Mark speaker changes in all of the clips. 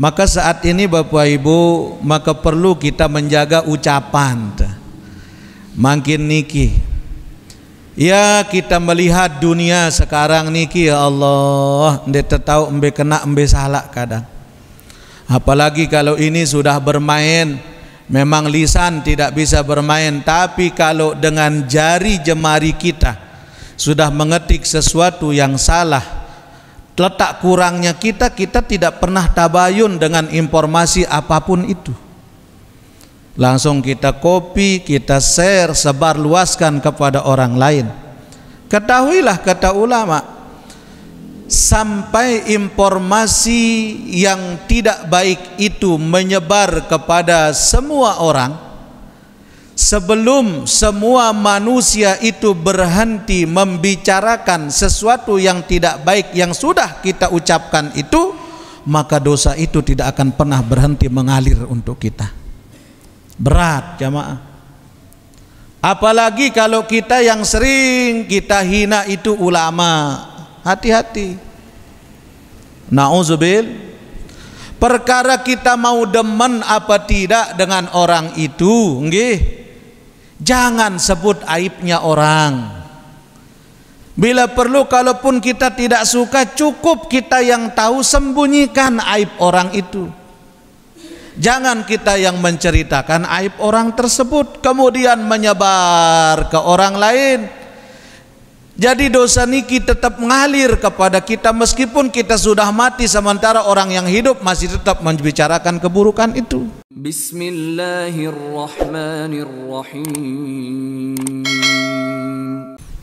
Speaker 1: Maka saat ini Bapak Ibu maka perlu kita menjaga ucapan. Makin niki. Ya kita melihat dunia sekarang niki ya Allah, ndek tahu embe kena embe salah kadang. Apalagi kalau ini sudah bermain Memang lisan tidak bisa bermain Tapi kalau dengan jari jemari kita Sudah mengetik sesuatu yang salah letak kurangnya kita kita tidak pernah tabayun dengan informasi apapun itu langsung kita copy kita share sebar luaskan kepada orang lain ketahuilah kata ulama sampai informasi yang tidak baik itu menyebar kepada semua orang sebelum semua manusia itu berhenti membicarakan sesuatu yang tidak baik yang sudah kita ucapkan itu maka dosa itu tidak akan pernah berhenti mengalir untuk kita berat jamaah apalagi kalau kita yang sering kita hina itu ulama hati-hati na'udzubillah perkara kita mau demen apa tidak dengan orang itu okay? Jangan sebut aibnya orang. Bila perlu kalaupun kita tidak suka cukup kita yang tahu sembunyikan aib orang itu. Jangan kita yang menceritakan aib orang tersebut kemudian menyebar ke orang lain jadi dosa niki tetap mengalir kepada kita meskipun kita sudah mati sementara orang yang hidup masih tetap membicarakan keburukan itu.
Speaker 2: Bismillahirrahmanirrahim.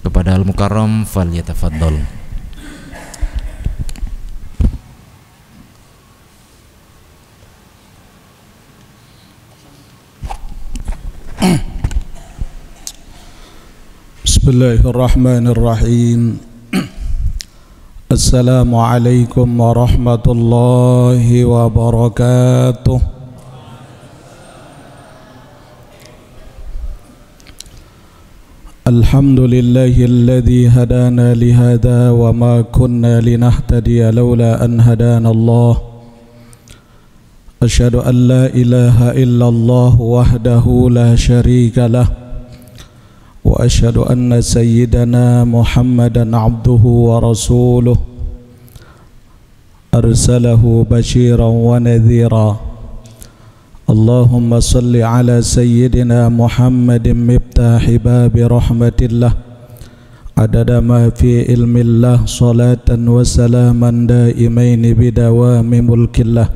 Speaker 1: Kepada Al-Mukarram fal yatafaddal.
Speaker 2: بسم الله الرحمن الرحيم السلام عليكم ورحمة الله وبركاته الحمد لله الذي هدانا لهذا وما كنا لنهتدي لولا أن هدانا الله أشهد أن لا إله إلا الله وحده لا شريك له واشهد ان سيدنا محمدا عبده ورسوله ارسله بشيرا ونذيرا اللهم صل على سيدنا محمد
Speaker 1: مفتاح باب رحمه الله عدد ما في علم الله صلاه وسلاما دائمين بدوام ملك الله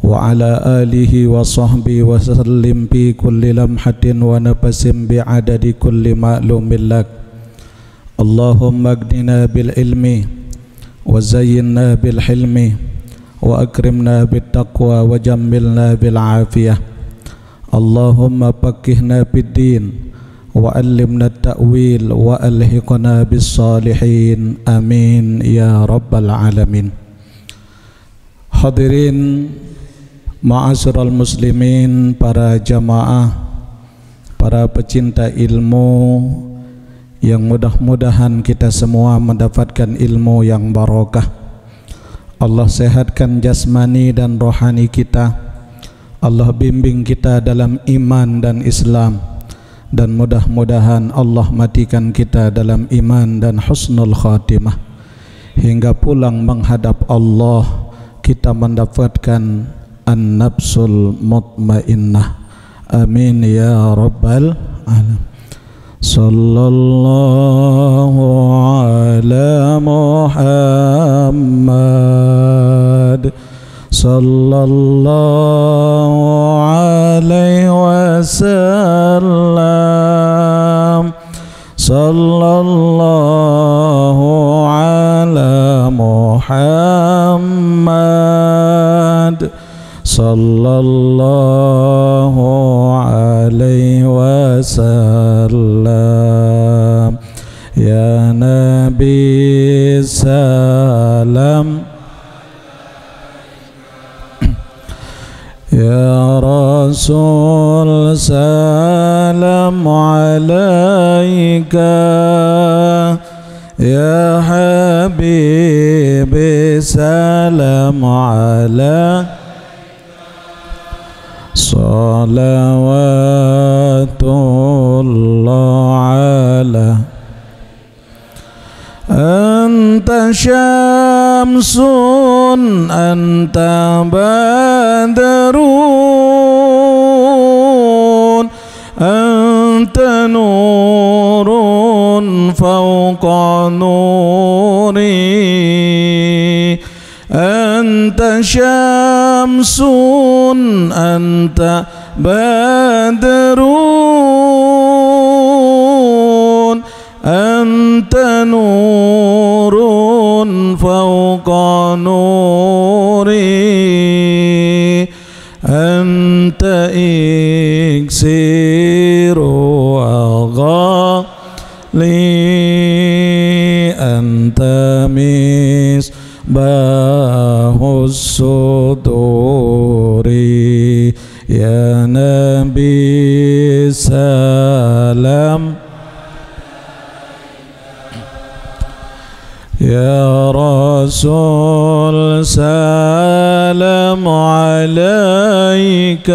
Speaker 1: وعلى آله وصحبه وسلم في كل لمحة ونفس بعدد كل معلوم لك اللهم اجدنا بالعلم وزينا بالحلم وأكرمنا بالتقوى وجملنا بالعافية اللهم فكهنا بالدين وعلمنا التأويل وألهقنا بالصالحين
Speaker 2: آمين يا رب العالمين حاضرين Ma'asyiral muslimin, para jamaah,
Speaker 1: para pecinta ilmu yang mudah-mudahan kita semua mendapatkan ilmu yang barokah. Allah sehatkan jasmani dan rohani kita. Allah bimbing kita dalam iman dan Islam. Dan mudah-mudahan Allah matikan kita dalam iman dan husnul khatimah. Hingga pulang menghadap Allah kita mendapatkan
Speaker 2: an-nafsul mutmainnah amin ya rabbal alamin sallallahu ala muhammad sallallahu alaihi wasallam sallallahu ala muhammad صلى الله عليه وسلم يا نبي سلام يا رسول سلام عليك يا حبيبي سلام عليك صلوات الله على أنت شمس أنت بدر أنت نور فوق نوري أنت شمس أنت بدر أنت نور الرسول سلام عليك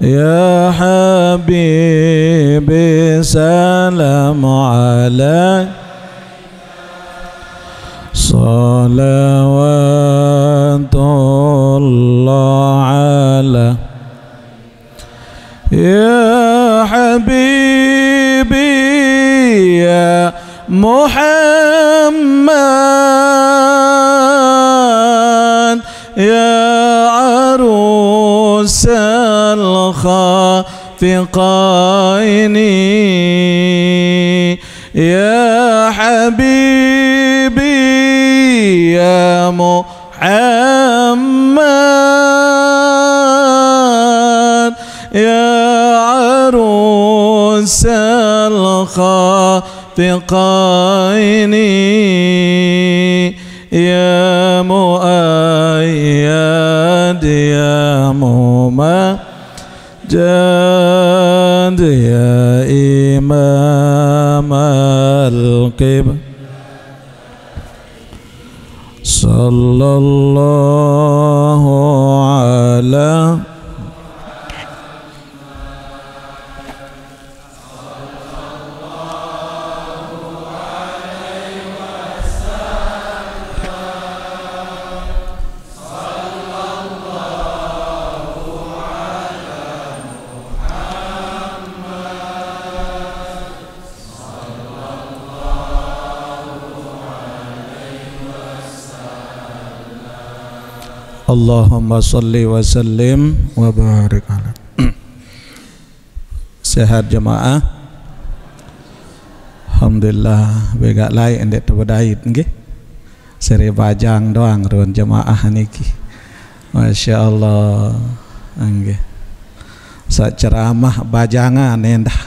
Speaker 2: يا حبيبي سلام عليك الرفقين يا حبيبي يا محمد يا عروس الخاطقين يا مؤيد يا مما القبل صلى الله عليه Allahumma salli wa sallim wa barik Sehat jemaah. Alhamdulillah
Speaker 1: begak lain endek tebedait nggih. Seri bajang doang ruan jemaah niki. Masya Allah nggih. ceramah bajangan endah.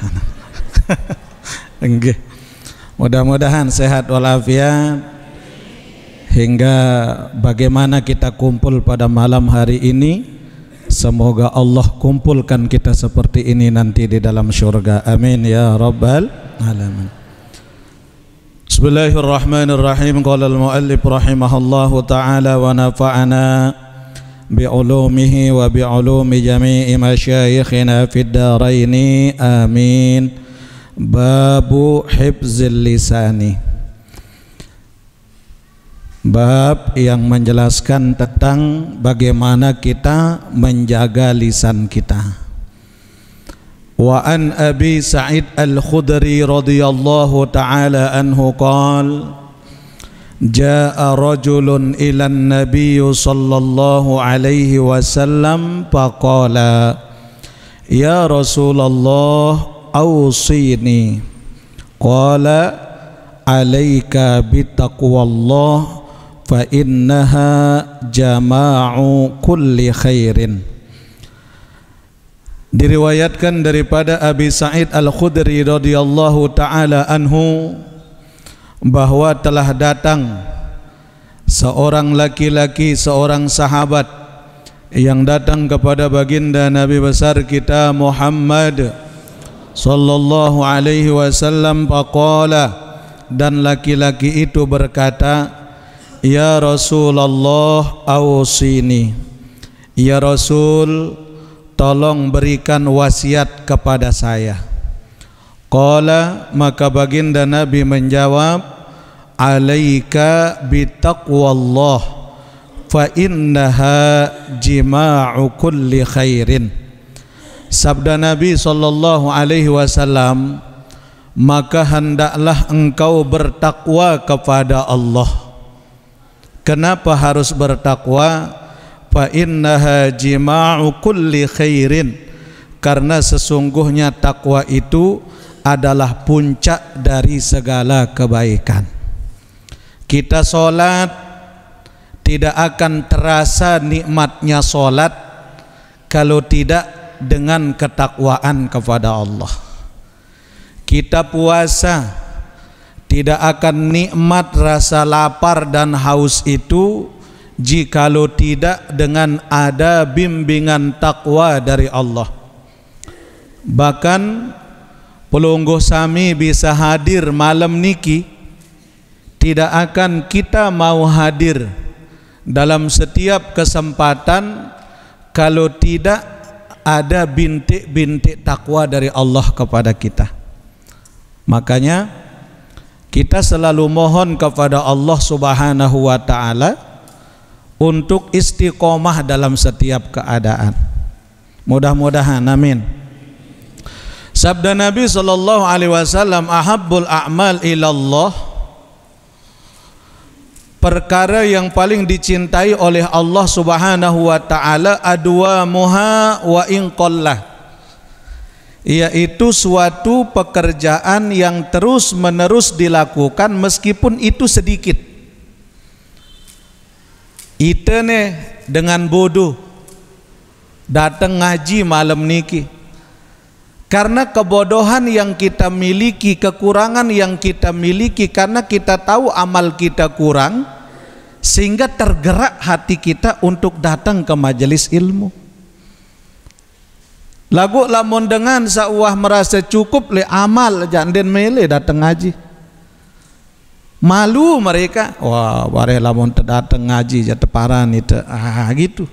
Speaker 1: nggih. Mudah-mudahan sehat walafiat hingga bagaimana kita kumpul pada malam hari ini semoga Allah kumpulkan kita seperti ini nanti di dalam syurga amin ya rabbal alamin Bismillahirrahmanirrahim qala al-muallif rahimahullahu taala wa nafa'ana
Speaker 2: bi'ulumihi wa bi'ulumi jami'i masyayikhina fid daraini amin babu hifzil lisani
Speaker 1: bab yang menjelaskan tentang bagaimana kita menjaga lisan kita. Wa an Abi Sa'id Al-Khudri radhiyallahu ta'ala anhu ya qala jaa رجل إلى النبي صلى الله عليه وسلم فقال يا رسول الله أوصيني قال عليك fa innaha jama'u kulli khairin diriwayatkan daripada Abi Sa'id Al-Khudri radhiyallahu taala anhu bahwa telah datang seorang laki-laki seorang sahabat yang datang kepada baginda Nabi besar kita Muhammad sallallahu alaihi wasallam faqala dan laki-laki itu berkata Ya Rasulullah ausini Ya Rasul tolong berikan wasiat kepada saya Qala maka baginda Nabi menjawab Alaika bitaqwallah fa innaha jima'u kulli khairin Sabda Nabi sallallahu alaihi wasallam maka hendaklah engkau bertakwa kepada Allah Kenapa harus bertakwa? Fa innaha jima'u kulli khairin. Karena sesungguhnya takwa itu adalah puncak dari segala kebaikan. Kita sholat tidak akan terasa nikmatnya sholat kalau tidak dengan ketakwaan kepada Allah. Kita puasa tidak akan nikmat rasa lapar dan haus itu jikalau tidak dengan ada bimbingan takwa dari Allah bahkan pelungguh sami bisa hadir malam niki tidak akan kita mau hadir dalam setiap kesempatan kalau tidak ada bintik-bintik takwa dari Allah kepada kita makanya kita selalu mohon kepada Allah Subhanahu wa taala untuk istiqomah dalam setiap keadaan. Mudah-mudahan amin. Sabda Nabi sallallahu alaihi wasallam ahabbul a'mal ilallah perkara yang paling dicintai oleh Allah Subhanahu wa taala adwa muha wa in yaitu suatu pekerjaan yang terus-menerus dilakukan meskipun itu sedikit. Itu nih dengan bodoh datang ngaji malam niki. Karena kebodohan yang kita miliki, kekurangan yang kita miliki karena kita tahu amal kita kurang sehingga tergerak hati kita untuk datang ke majelis ilmu. Lagu lamun dengan sauah merasa cukup le amal janden mele datang ngaji. Malu mereka, wah bare lamun datang ngaji jatuh teparan itu. Ah gitu.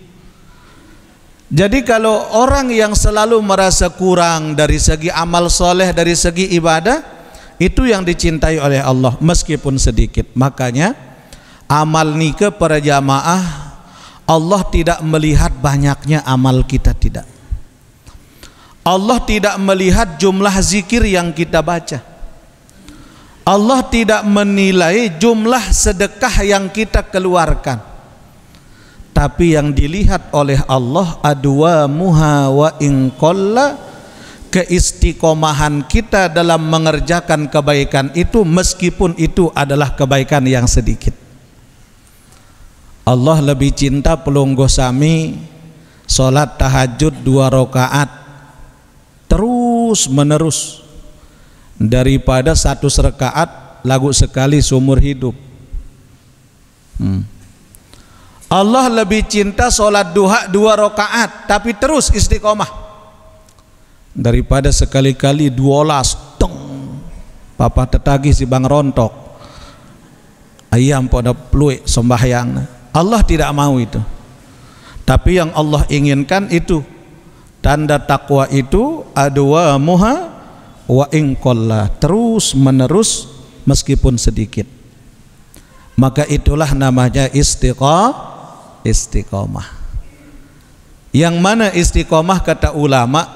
Speaker 1: Jadi kalau orang yang selalu merasa kurang dari segi amal soleh, dari segi ibadah, itu yang dicintai oleh Allah meskipun sedikit. Makanya amal nikah para jamaah Allah tidak melihat banyaknya amal kita tidak. Allah tidak melihat jumlah zikir yang kita baca Allah tidak menilai jumlah sedekah yang kita keluarkan tapi yang dilihat oleh Allah adwa muha wa inqalla keistiqomahan kita dalam mengerjakan kebaikan itu meskipun itu adalah kebaikan yang sedikit Allah lebih cinta pelunggu sami salat tahajud dua rakaat terus menerus daripada satu rakaat lagu sekali seumur hidup. Hmm. Allah lebih cinta sholat duha dua rakaat tapi terus istiqomah daripada sekali-kali dua las teng papa tetagi si bang rontok ayam pada peluit sembahyang Allah tidak mau itu tapi yang Allah inginkan itu Tanda takwa itu adwa muha wa ingkollah terus menerus meskipun sedikit. Maka itulah namanya istiqah, istiqomah. Yang mana istiqomah kata ulama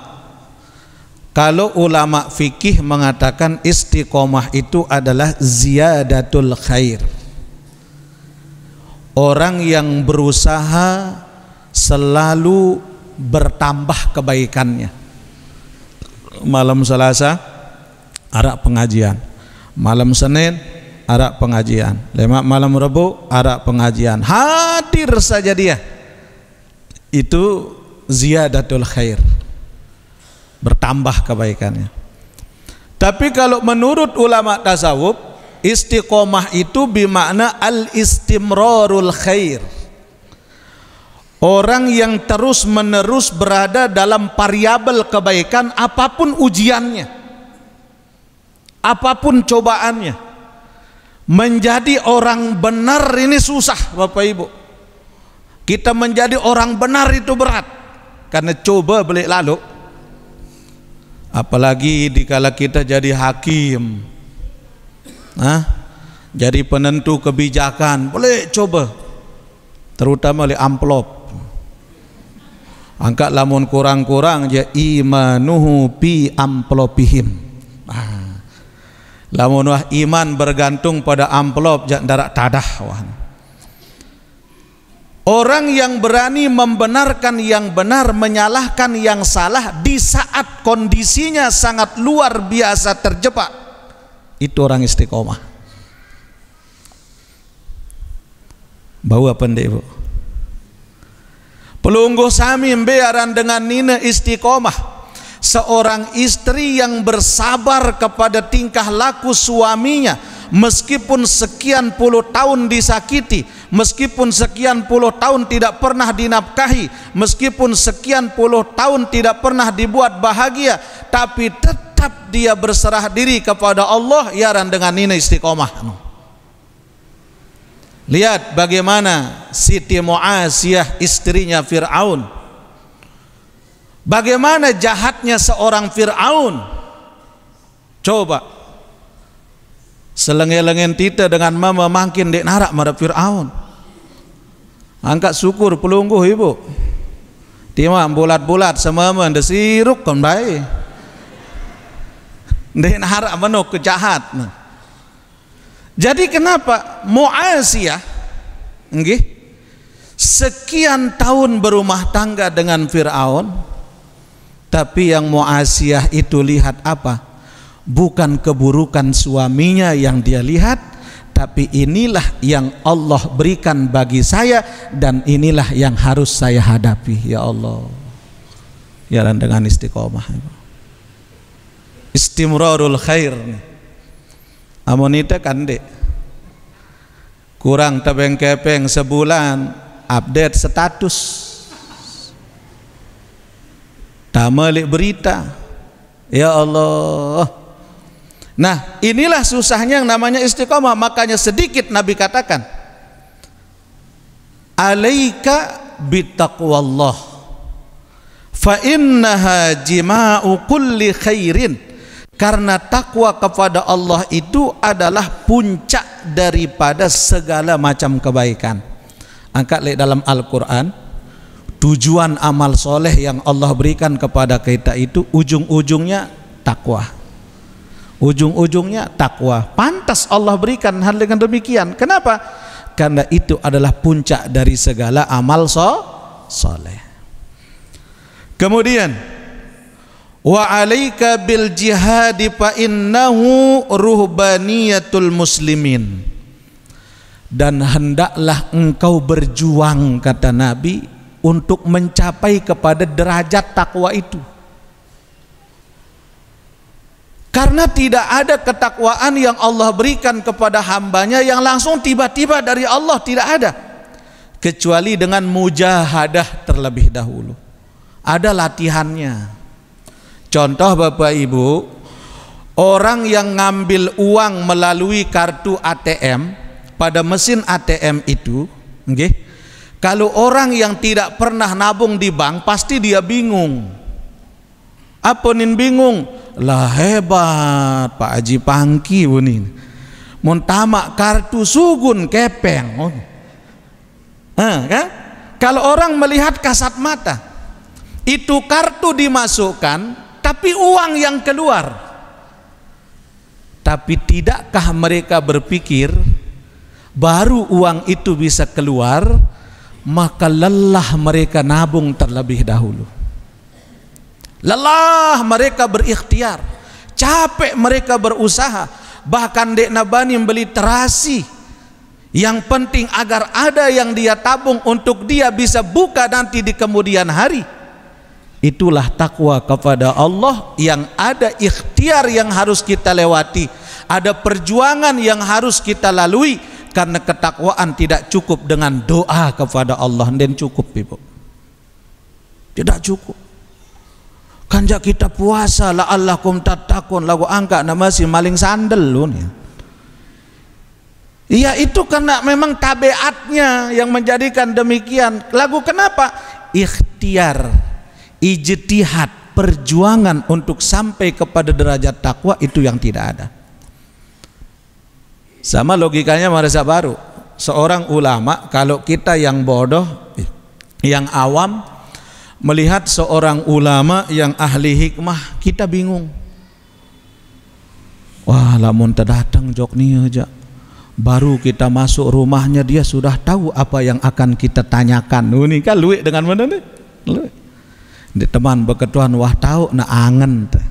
Speaker 1: kalau ulama fikih mengatakan istiqomah itu adalah ziyadatul khair. Orang yang berusaha selalu bertambah kebaikannya malam Selasa arak pengajian malam Senin arak pengajian lemak malam Rabu arak pengajian hadir saja dia itu ziyadatul khair bertambah kebaikannya tapi kalau menurut ulama tasawuf istiqomah itu bermakna al istimrarul khair Orang yang terus-menerus berada dalam variabel kebaikan apapun ujiannya, apapun cobaannya. Menjadi orang benar ini susah, Bapak Ibu. Kita menjadi orang benar itu berat karena coba beli lalu. Apalagi dikala kita jadi hakim. Nah, jadi penentu kebijakan, boleh coba. Terutama oleh amplop angkat lamun kurang-kurang ja imanuhu pi amplopihim ah. lamun wah iman bergantung pada amplop ja darak tadah wah Orang yang berani membenarkan yang benar, menyalahkan yang salah di saat kondisinya sangat luar biasa terjebak, itu orang istiqomah. Bau apa pendek, ibu? Pelungguh Sami bearan dengan Nina istiqomah seorang istri yang bersabar kepada tingkah laku suaminya meskipun sekian puluh tahun disakiti meskipun sekian puluh tahun tidak pernah dinafkahi meskipun sekian puluh tahun tidak pernah dibuat bahagia tapi tetap dia berserah diri kepada Allah yaran dengan Nina istiqomah Lihat bagaimana Siti Muasiyah istrinya Fir'aun. Bagaimana jahatnya seorang Fir'aun. Coba. Selengen-lengen tita dengan mama makin dek narak pada Fir'aun. Angkat syukur pelungguh ibu. Timah bulat-bulat semama desiruk kan baik. Dek narak menuk kejahat. Nah. Jadi kenapa Muaziyah nggih sekian tahun berumah tangga dengan Firaun tapi yang Muaziyah itu lihat apa? Bukan keburukan suaminya yang dia lihat tapi inilah yang Allah berikan bagi saya dan inilah yang harus saya hadapi ya Allah. Jalan dengan istiqomah. Istimrarul khair nih amonita kande kurang tebeng kepeng sebulan update status tamelik berita ya Allah nah inilah susahnya yang namanya istiqomah makanya sedikit Nabi katakan alaika bitaqwallah fa innaha jima'u kulli khairin karena takwa kepada Allah itu adalah puncak daripada segala macam kebaikan. Angkat lihat dalam Al-Quran, tujuan amal soleh yang Allah berikan kepada kita itu ujung-ujungnya takwa. Ujung-ujungnya takwa. Pantas Allah berikan hal dengan demikian. Kenapa? Karena itu adalah puncak dari segala amal so soleh. Kemudian wa alaika bil jihadi fa innahu ruhbaniyatul muslimin dan hendaklah engkau berjuang kata Nabi untuk mencapai kepada derajat takwa itu karena tidak ada ketakwaan yang Allah berikan kepada hambanya yang langsung tiba-tiba dari Allah tidak ada kecuali dengan mujahadah terlebih dahulu ada latihannya Contoh Bapak Ibu, orang yang ngambil uang melalui kartu ATM pada mesin ATM itu, Okay, kalau orang yang tidak pernah nabung di bank pasti dia bingung. Apa nih bingung? Lah hebat Pak Haji Pangki ini. Montama kartu sugun kepeng. Oh. Eh, kan? Kalau orang melihat kasat mata, itu kartu dimasukkan tapi uang yang keluar tapi tidakkah mereka berpikir baru uang itu bisa keluar maka lelah mereka nabung terlebih dahulu lelah mereka berikhtiar capek mereka berusaha bahkan dek nabani beli terasi yang penting agar ada yang dia tabung untuk dia bisa buka nanti di kemudian hari Itulah takwa kepada Allah yang ada ikhtiar yang harus kita lewati, ada perjuangan yang harus kita lalui karena ketakwaan tidak cukup dengan doa kepada Allah dan cukup Ibu. Tidak cukup. Kanjak kita puasa la allakum tatakun lagu angka nama si maling sandel lu nih. Iya itu karena memang tabiatnya yang menjadikan demikian. Lagu kenapa? Ikhtiar ijtihad perjuangan untuk sampai kepada derajat takwa itu yang tidak ada. Sama logikanya madrasah baru. Seorang ulama kalau kita yang bodoh, yang awam melihat seorang ulama yang ahli hikmah, kita bingung. Wah, lamun terdatang jok nih aja. Baru kita masuk rumahnya dia sudah tahu apa yang akan kita tanyakan. Ini oh, kan dengan mana nih? di teman beketuhan wah tahu na angen teh.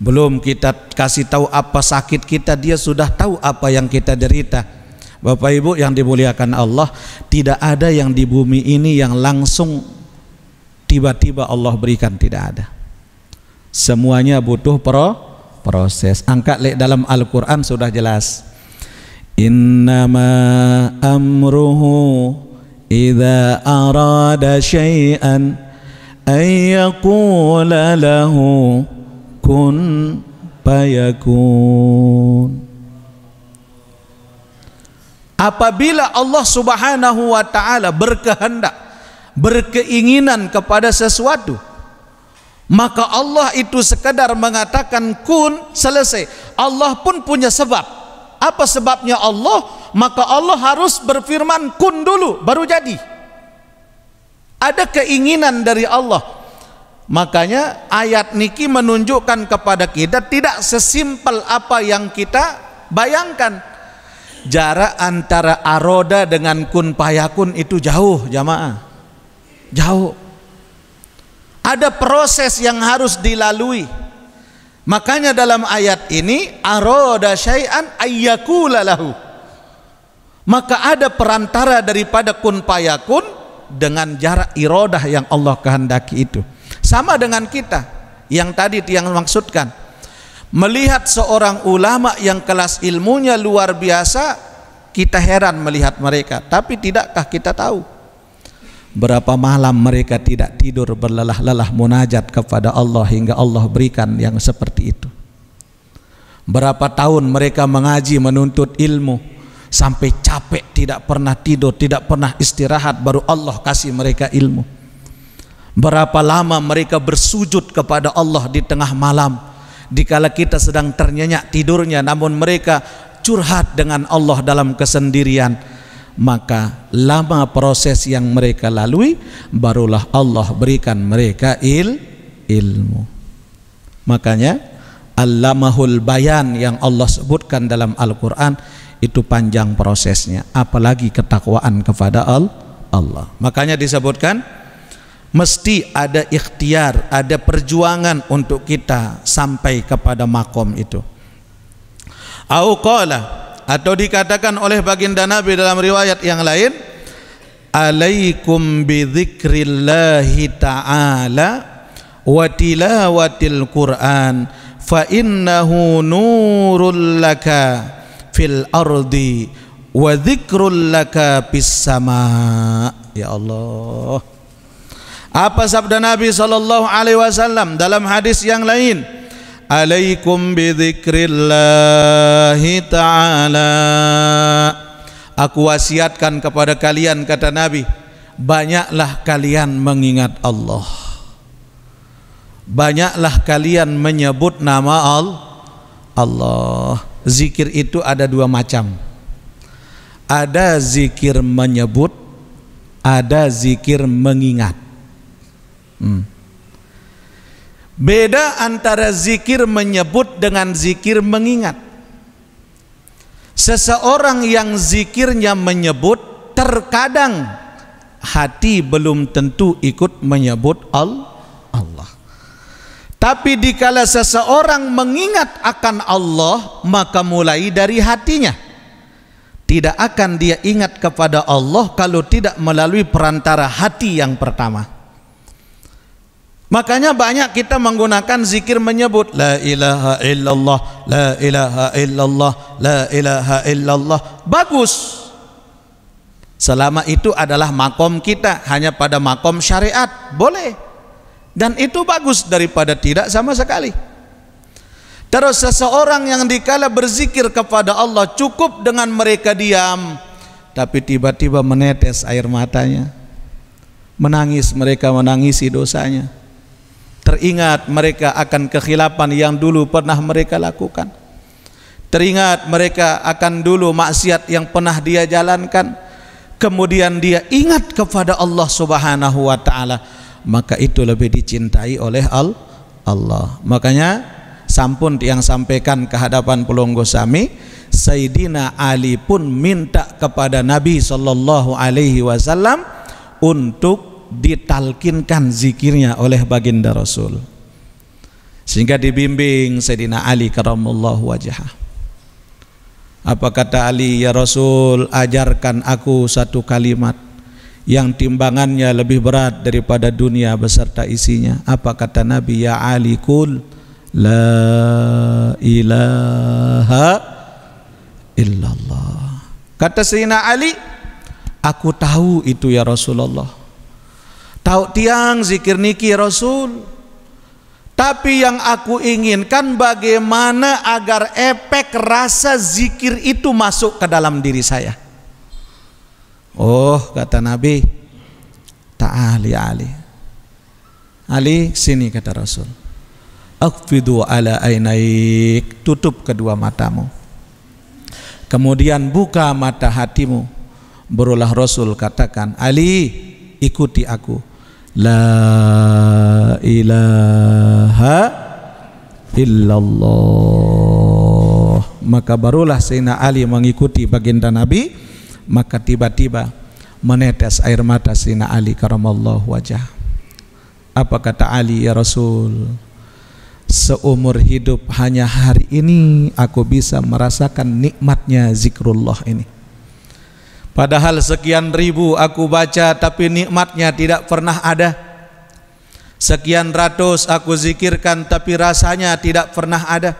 Speaker 1: belum kita kasih tahu apa sakit kita dia sudah tahu apa yang kita derita Bapak Ibu yang dimuliakan Allah tidak ada yang di bumi ini yang langsung tiba-tiba Allah berikan tidak ada semuanya butuh pro proses angkat lek dalam Al-Quran sudah jelas
Speaker 2: innama amruhu idha arada syai'an أن يقول له كن فيكون
Speaker 1: Apabila Allah Subhanahu wa taala berkehendak, berkeinginan kepada sesuatu, maka Allah itu sekadar mengatakan kun selesai. Allah pun punya sebab. Apa sebabnya Allah? Maka Allah harus berfirman kun dulu baru jadi ada keinginan dari Allah makanya ayat niki menunjukkan kepada kita tidak sesimpel apa yang kita bayangkan jarak antara aroda dengan kun payakun itu jauh jamaah jauh ada proses yang harus dilalui makanya dalam ayat ini aroda syai'an ayyakula maka ada perantara daripada kun payakun dengan jarak irodah yang Allah kehendaki itu sama dengan kita yang tadi yang maksudkan melihat seorang ulama yang kelas ilmunya luar biasa kita heran melihat mereka tapi tidakkah kita tahu berapa malam mereka tidak tidur berlelah-lelah munajat kepada Allah hingga Allah berikan yang seperti itu berapa tahun mereka mengaji menuntut ilmu sampai capek tidak pernah tidur tidak pernah istirahat baru Allah kasih mereka ilmu berapa lama mereka bersujud kepada Allah di tengah malam dikala kita sedang ternyanyak tidurnya namun mereka curhat dengan Allah dalam kesendirian maka lama proses yang mereka lalui barulah Allah berikan mereka il ilmu makanya allamahul bayan yang Allah sebutkan dalam Al-Qur'an itu panjang prosesnya apalagi ketakwaan kepada Allah makanya disebutkan mesti ada ikhtiar ada perjuangan untuk kita sampai kepada makom itu Aukola atau dikatakan oleh baginda Nabi dalam riwayat yang lain alaikum bidzikrillahi ta'ala wa tilawatil quran fa innahu nurul laka fil ardi wa dzikrul laka bis sama ya Allah apa sabda Nabi sallallahu alaihi wasallam dalam hadis yang lain alaikum bidzikrillah taala aku wasiatkan kepada kalian kata Nabi banyaklah kalian mengingat Allah banyaklah kalian menyebut nama Allah zikir itu ada dua macam ada zikir menyebut ada zikir mengingat hmm. beda antara zikir menyebut dengan zikir mengingat seseorang yang zikirnya menyebut terkadang hati belum tentu ikut menyebut Allah tapi dikala seseorang mengingat akan Allah, maka mulai dari hatinya. Tidak akan dia ingat kepada Allah kalau tidak melalui perantara hati yang pertama. Makanya banyak kita menggunakan zikir menyebut La ilaha illallah, la ilaha illallah, la ilaha illallah Bagus Selama itu adalah makom kita Hanya pada makom syariat Boleh dan itu bagus daripada tidak sama sekali. Terus seseorang yang dikala berzikir kepada Allah cukup dengan mereka diam, tapi tiba-tiba menetes air matanya. Menangis mereka menangisi dosanya. Teringat mereka akan kekhilapan yang dulu pernah mereka lakukan. Teringat mereka akan dulu maksiat yang pernah dia jalankan. Kemudian dia ingat kepada Allah Subhanahu wa taala maka itu lebih dicintai oleh Allah makanya sampun yang sampaikan ke hadapan pelonggo sami Sayyidina Ali pun minta kepada Nabi Shallallahu Alaihi Wasallam untuk ditalkinkan zikirnya oleh baginda Rasul sehingga dibimbing Sayyidina Ali karamallahu wajah apa kata Ali ya Rasul ajarkan aku satu kalimat yang timbangannya lebih berat daripada dunia beserta isinya apa kata Nabi ya Ali kul la ilaha illallah kata Sayyidina Ali aku tahu itu ya Rasulullah tahu tiang zikir niki Rasul tapi yang aku inginkan bagaimana agar efek rasa zikir itu masuk ke dalam diri saya Oh kata Nabi Tak ahli Ali Ali sini kata Rasul Akfidu ala ainaik Tutup kedua matamu Kemudian buka mata hatimu Barulah Rasul katakan Ali ikuti aku
Speaker 2: La ilaha
Speaker 1: illallah Maka barulah Sayyidina Ali mengikuti baginda Nabi maka tiba-tiba menetes air mata Sina Ali karamallahu wajah apa kata Ali ya Rasul seumur hidup hanya hari ini aku bisa merasakan nikmatnya zikrullah ini padahal sekian ribu aku baca tapi nikmatnya tidak pernah ada sekian ratus aku zikirkan tapi rasanya tidak pernah ada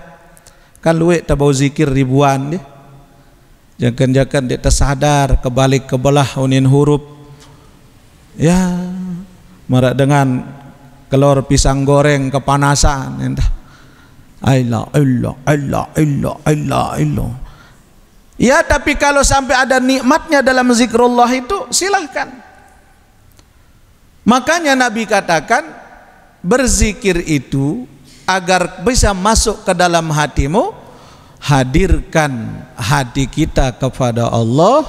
Speaker 1: kan luwek tabau zikir ribuan deh ya jangan-jangan dia tersadar kebalik kebelah unin huruf ya marak dengan kelor pisang goreng kepanasan entah Allah Allah Allah Allah Allah Allah ya tapi kalau sampai ada nikmatnya dalam zikrullah itu silahkan makanya Nabi katakan berzikir itu agar bisa masuk ke dalam hatimu hadirkan hati kita kepada Allah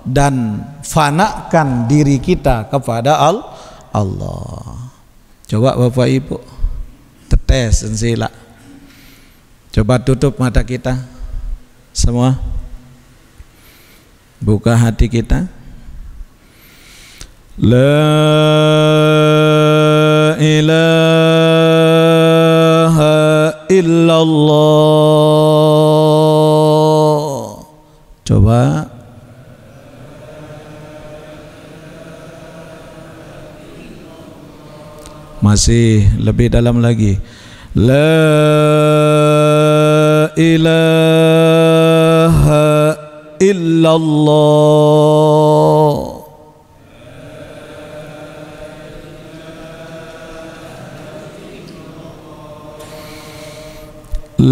Speaker 1: dan fanakan diri kita kepada Allah. Coba Bapak Ibu tetes sila. Coba tutup mata kita semua.
Speaker 2: Buka hati kita. La ilaha illallah Masih lebih dalam lagi. La ilaha illallah.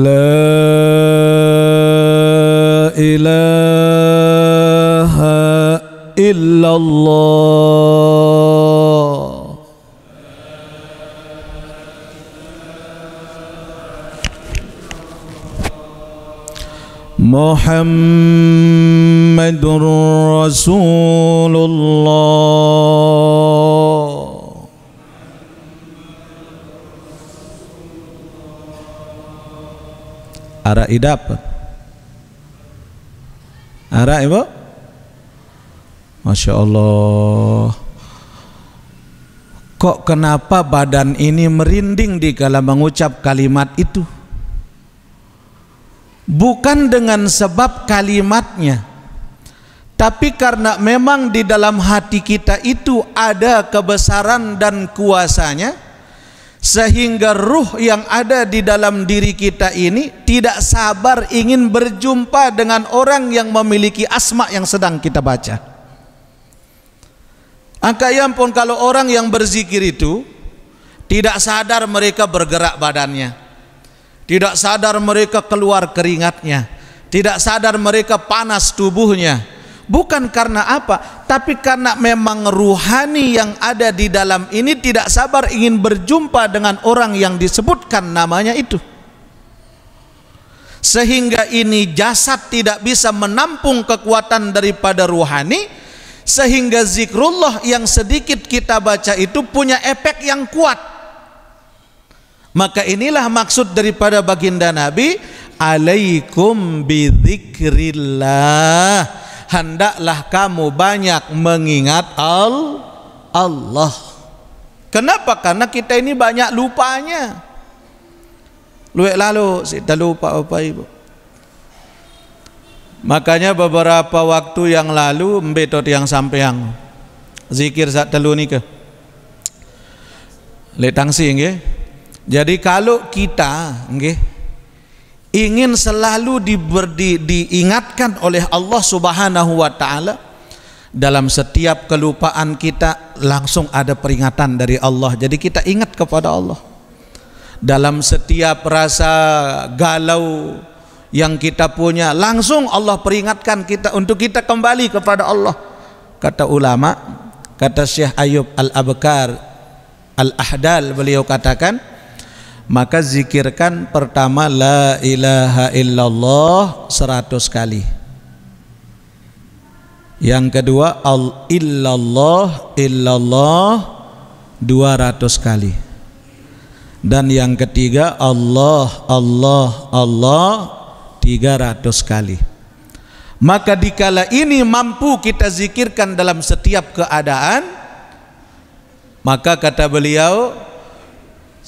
Speaker 2: La ilaha illallah. محمد رسول الله
Speaker 1: Ara idap Ara ibu Masya Allah Kok kenapa badan ini merinding di kala mengucap kalimat itu bukan dengan sebab kalimatnya tapi karena memang di dalam hati kita itu ada kebesaran dan kuasanya sehingga ruh yang ada di dalam diri kita ini tidak sabar ingin berjumpa dengan orang yang memiliki asma yang sedang kita baca angkayam pun kalau orang yang berzikir itu tidak sadar mereka bergerak badannya tidak sadar mereka keluar keringatnya. Tidak sadar mereka panas tubuhnya. Bukan karena apa, tapi karena memang ruhani yang ada di dalam ini tidak sabar ingin berjumpa dengan orang yang disebutkan namanya itu. Sehingga ini jasad tidak bisa menampung kekuatan daripada ruhani, sehingga zikrullah yang sedikit kita baca itu punya efek yang kuat maka inilah maksud daripada baginda Nabi, alaikum bidzikrillah. Hendaklah kamu banyak mengingat al Allah. Kenapa? Karena kita ini banyak lupanya. Luwek lalu kita lupa Bapak Ibu. Makanya beberapa waktu yang lalu mbetot yang yang zikir saat telu nikah. Letang sing nggih. Jadi kalau kita ingin selalu diber, di, diingatkan oleh Allah Subhanahu wa taala dalam setiap kelupaan kita langsung ada peringatan dari Allah. Jadi kita ingat kepada Allah. Dalam setiap rasa galau yang kita punya langsung Allah peringatkan kita untuk kita kembali kepada Allah. Kata ulama, kata Syekh Ayub Al-Abkar Al-Ahdal beliau katakan maka zikirkan pertama la ilaha illallah 100 kali yang kedua al illallah illallah 200 kali dan yang ketiga Allah Allah Allah 300 kali maka dikala ini mampu kita zikirkan dalam setiap keadaan maka kata beliau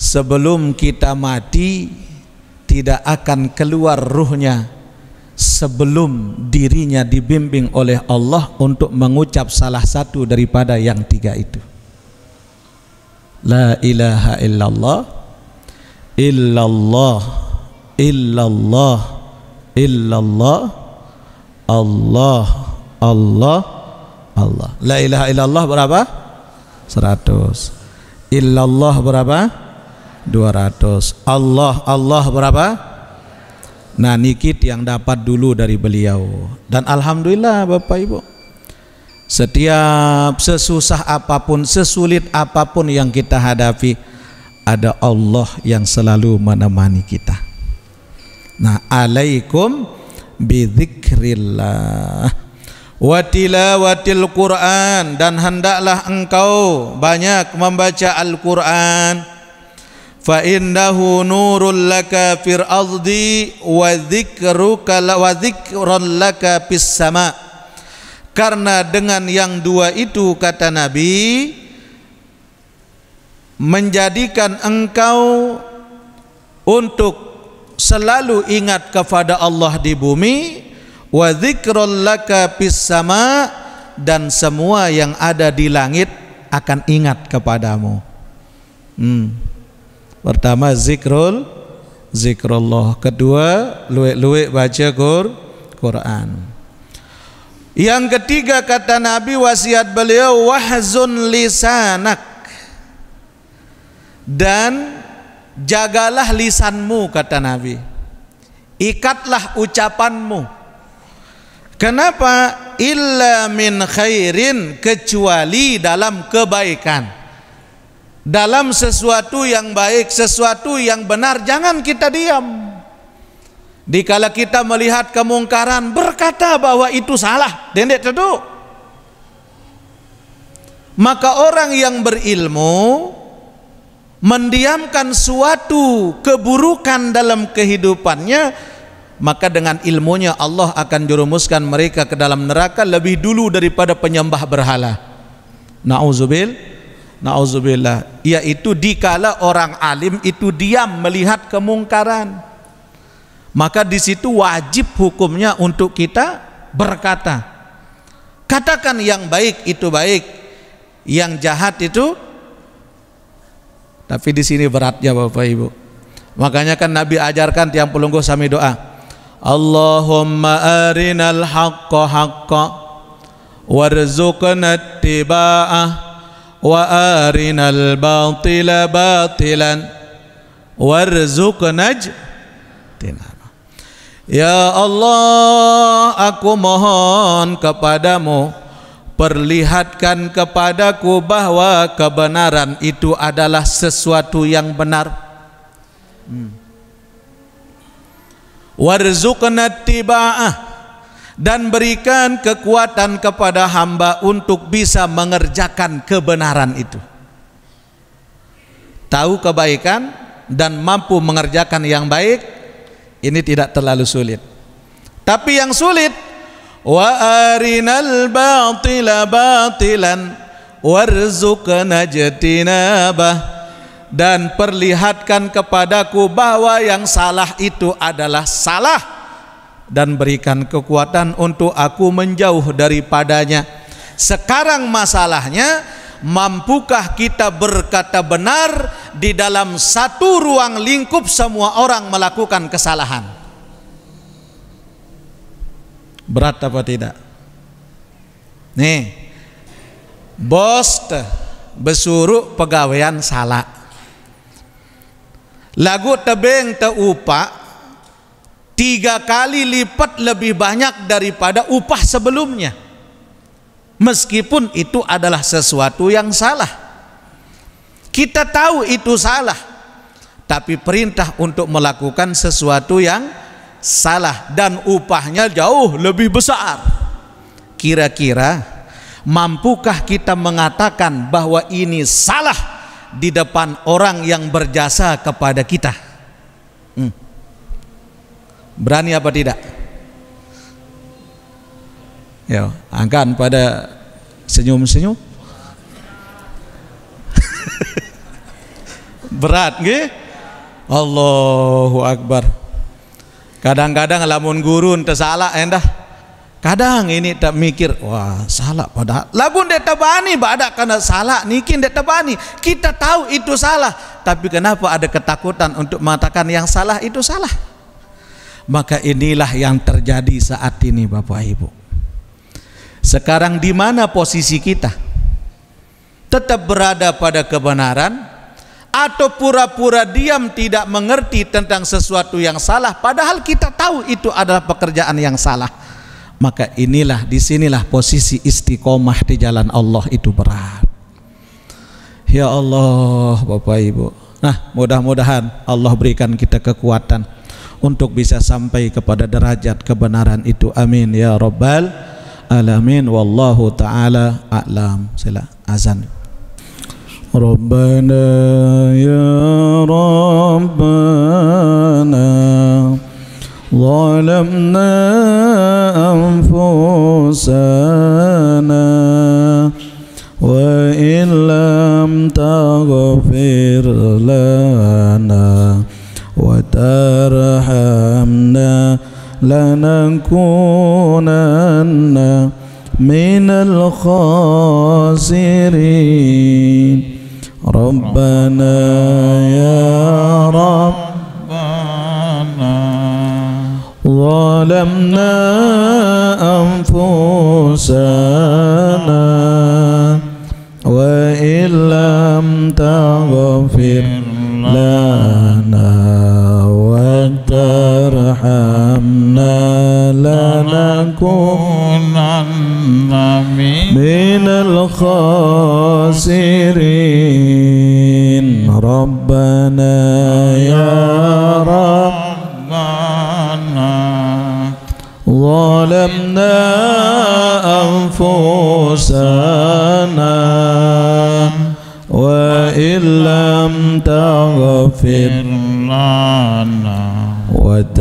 Speaker 1: sebelum kita mati tidak akan keluar ruhnya sebelum dirinya dibimbing oleh Allah untuk mengucap salah satu daripada yang tiga itu La ilaha illallah illallah illallah illallah Allah Allah Allah La ilaha illallah berapa? 100 Illallah berapa? 200 Allah Allah berapa nah nikit yang dapat dulu dari beliau dan Alhamdulillah Bapak Ibu setiap sesusah apapun sesulit apapun yang kita hadapi ada Allah yang selalu menemani kita nah alaikum wadilah watilawatil Quran dan hendaklah engkau banyak membaca Al-Quran fa innahu nurul laka fir ardi wa dzikruka wa dzikrun laka fis sama karena dengan yang dua itu kata nabi menjadikan engkau untuk selalu ingat kepada Allah di bumi wa dzikrul laka fis sama dan semua yang ada di langit akan ingat kepadamu hmm Pertama zikrul zikrullah. Kedua luwek-luwek baca Qur Quran. Yang ketiga kata Nabi wasiat beliau wahzun lisanak dan jagalah lisanmu kata Nabi. Ikatlah ucapanmu. Kenapa? Illa min khairin kecuali dalam kebaikan dalam sesuatu yang baik, sesuatu yang benar, jangan kita diam. Dikala kita melihat kemungkaran, berkata bahwa itu salah, dendek teduh. Maka orang yang berilmu mendiamkan suatu keburukan dalam kehidupannya, maka dengan ilmunya Allah akan jerumuskan mereka ke dalam neraka lebih dulu daripada penyembah berhala. Nauzubillah Nauzubillah. Yaitu dikala orang alim itu diam melihat kemungkaran. Maka di situ wajib hukumnya untuk kita berkata. Katakan yang baik itu baik, yang jahat itu tapi di sini beratnya Bapak Ibu. Makanya kan Nabi ajarkan tiang pelunggu sami doa. Allahumma arinal haqqa haqqa warzuqna وارنا الباطل باطلا وارزقنا اجتنابا Ya Allah, aku mohon kepadamu Perlihatkan kepadaku bahawa kebenaran itu adalah sesuatu yang benar hmm. Warzuqna hmm. tiba'ah dan berikan kekuatan kepada hamba untuk bisa mengerjakan kebenaran itu. Tahu kebaikan dan mampu mengerjakan yang baik ini tidak terlalu sulit. Tapi yang sulit wa arinal batila batilan warzuqna jatinabah dan perlihatkan kepadaku bahwa yang salah itu adalah salah dan berikan kekuatan untuk aku menjauh daripadanya. Sekarang masalahnya, mampukah kita berkata benar di dalam satu ruang lingkup semua orang melakukan kesalahan? Berat apa tidak? Nih, bos besuruk pegawaian salah. Lagu tebeng teupa tiga kali lipat lebih banyak daripada upah sebelumnya meskipun itu adalah sesuatu yang salah kita tahu itu salah tapi perintah untuk melakukan sesuatu yang salah dan upahnya jauh lebih besar kira-kira mampukah kita mengatakan bahwa ini salah di depan orang yang berjasa kepada kita Berani apa tidak? Ya, angkat pada senyum-senyum. Berat nggih? Allahu Akbar. Kadang-kadang lamun gurun tersalah eh, endah. Kadang ini tak mikir, wah salah padahal. Lamun dia tabani badak karena salah, nikin dia tabani. Kita tahu itu salah, tapi kenapa ada ketakutan untuk mengatakan yang salah itu salah? Maka inilah yang terjadi saat ini Bapak Ibu. Sekarang di mana posisi kita? Tetap berada pada kebenaran atau pura-pura diam tidak mengerti tentang sesuatu yang salah padahal kita tahu itu adalah pekerjaan yang salah. Maka inilah disinilah posisi istiqomah di jalan Allah itu berat. Ya Allah, Bapak Ibu. Nah, mudah-mudahan Allah berikan kita kekuatan untuk bisa sampai kepada derajat kebenaran itu amin ya rabbal alamin wallahu taala a'lam sila
Speaker 2: azan ربنا ya ربنا ظلمنا أنفسنا وإن لم تغفر لنا وترحمنا لنكونن من الخاسرين ربنا يا ربنا ظلمنا أنفسنا وإن لم تغفر لنا وترحمنا لنكونن من الخاسرين ربنا يا ربنا ظلمنا أنفسنا تغفر لنا وترحمنا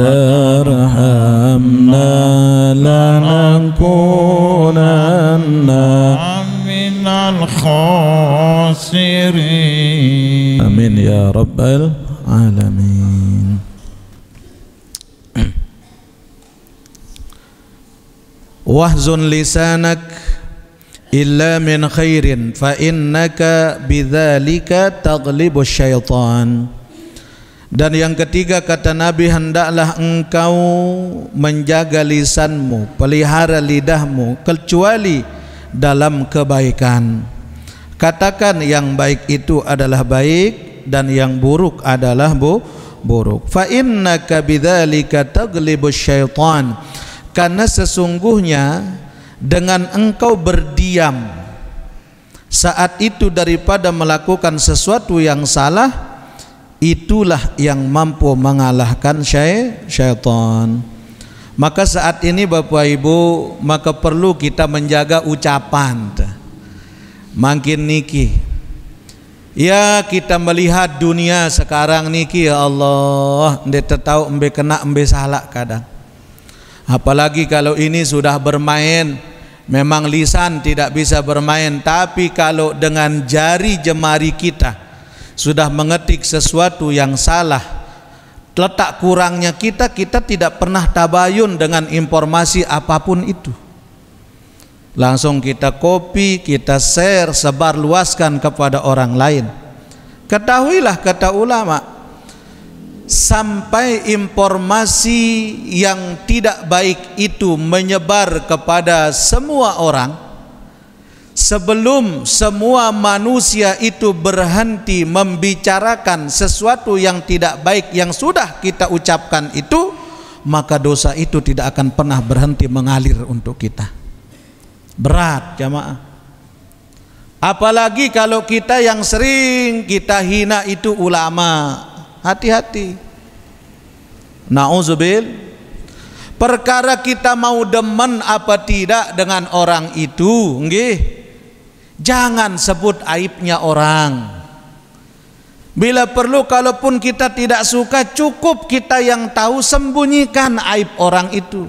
Speaker 2: لنكونن من الخاسرين امين يا رب العالمين واحزن
Speaker 1: لسانك illa min khairin fa innaka bidzalika taghlibu syaitan dan yang ketiga kata Nabi hendaklah engkau menjaga lisanmu pelihara lidahmu kecuali dalam kebaikan katakan yang baik itu adalah baik dan yang buruk adalah bu buruk fa innaka bidzalika taghlibu syaitan karena sesungguhnya dengan engkau berdiam saat itu daripada melakukan sesuatu yang salah itulah yang mampu mengalahkan syaitan maka saat ini Bapak Ibu maka perlu kita menjaga ucapan makin niki ya kita melihat dunia sekarang niki ya Allah ndek tahu embe kena embe salah kadang Apalagi kalau ini sudah bermain Memang lisan tidak bisa bermain Tapi kalau dengan jari jemari kita Sudah mengetik sesuatu yang salah Letak kurangnya kita Kita tidak pernah tabayun dengan informasi apapun itu Langsung kita copy, kita share, sebar luaskan kepada orang lain Ketahuilah kata ulama' sampai informasi yang tidak baik itu menyebar kepada semua orang sebelum semua manusia itu berhenti membicarakan sesuatu yang tidak baik yang sudah kita ucapkan itu maka dosa itu tidak akan pernah berhenti mengalir untuk kita berat jamaah Apalagi kalau kita yang sering kita hina itu ulama, Hati-hati. Nauzubil. Perkara kita mau demen apa tidak dengan orang itu, nggih. Jangan sebut aibnya orang. Bila perlu kalaupun kita tidak suka cukup kita yang tahu sembunyikan aib orang itu.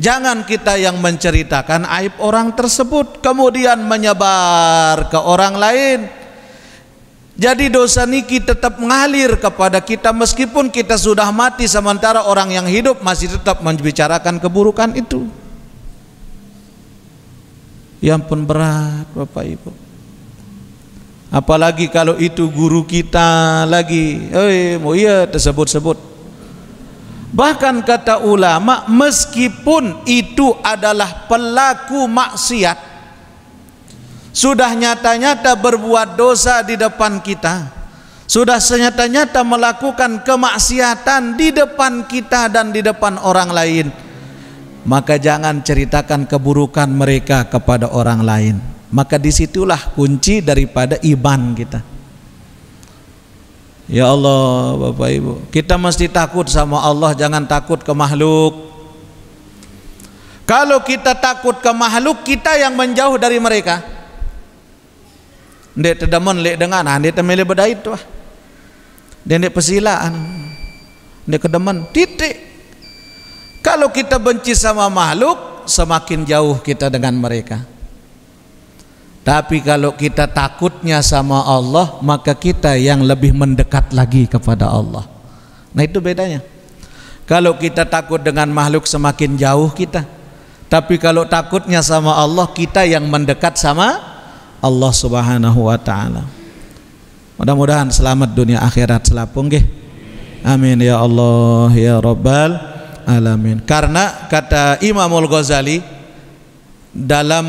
Speaker 1: Jangan kita yang menceritakan aib orang tersebut kemudian menyebar ke orang lain jadi dosa niki tetap mengalir kepada kita meskipun kita sudah mati sementara orang yang hidup masih tetap membicarakan keburukan itu. Yang pun berat Bapak Ibu. Apalagi kalau itu guru kita lagi. Oh mau iya tersebut-sebut. Bahkan kata ulama meskipun itu adalah pelaku maksiat sudah nyata-nyata berbuat dosa di depan kita sudah senyata-nyata melakukan kemaksiatan di depan kita dan di depan orang lain maka jangan ceritakan keburukan mereka kepada orang lain maka disitulah kunci daripada iman kita Ya Allah Bapak Ibu Kita mesti takut sama Allah Jangan takut ke makhluk Kalau kita takut ke makhluk Kita yang menjauh dari mereka dek tedamen lek dengan, ah ndek temele bedait tu ah. Ndek pesilaan. Ndek kedemen titik. Kalau kita benci sama makhluk, semakin jauh kita dengan mereka. Tapi kalau kita takutnya sama Allah, maka kita yang lebih mendekat lagi kepada Allah. Nah, itu bedanya. Kalau kita takut dengan makhluk semakin jauh kita. Tapi kalau takutnya sama Allah, kita yang mendekat sama Allah Subhanahu wa taala. Mudah-mudahan selamat dunia akhirat selapung nggih. Amin ya Allah ya Rabbal alamin. Karena kata Imamul Ghazali dalam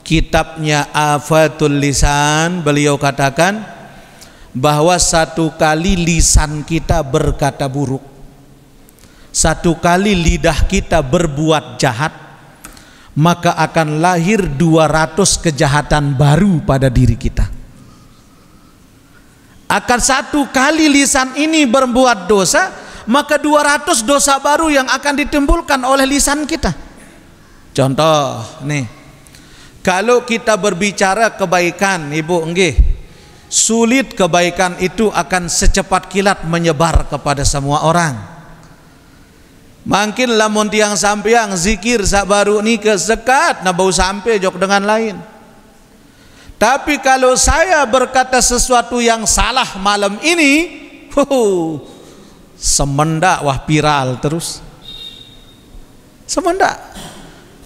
Speaker 1: kitabnya Afatul Lisan beliau katakan bahwa satu kali lisan kita berkata buruk satu kali lidah kita berbuat jahat maka akan lahir 200 kejahatan baru pada diri kita akan satu kali lisan ini berbuat dosa maka 200 dosa baru yang akan ditimbulkan oleh lisan kita contoh nih kalau kita berbicara kebaikan ibu enggih sulit kebaikan itu akan secepat kilat menyebar kepada semua orang Makin lamun tiang yang zikir sabaru ni kesekat na bau sampai jok dengan lain. Tapi kalau saya berkata sesuatu yang salah malam ini, huh, semenda wah viral terus. Semenda.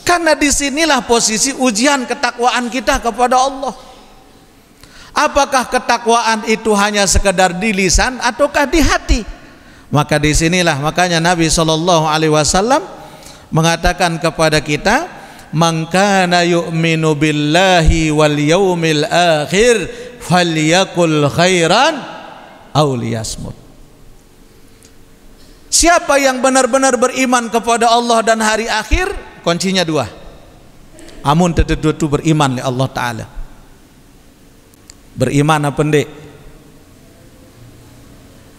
Speaker 1: Karena disinilah posisi ujian ketakwaan kita kepada Allah. Apakah ketakwaan itu hanya sekedar di lisan ataukah di hati? Maka disinilah makanya Nabi Shallallahu Alaihi Wasallam mengatakan kepada kita, mangkana yu'minu billahi wal yaumil akhir falyakul khairan auliyasmut. Siapa yang benar-benar beriman kepada Allah dan hari akhir? Kuncinya dua. Amun tetetu beriman li Allah Taala. Beriman apa pendek?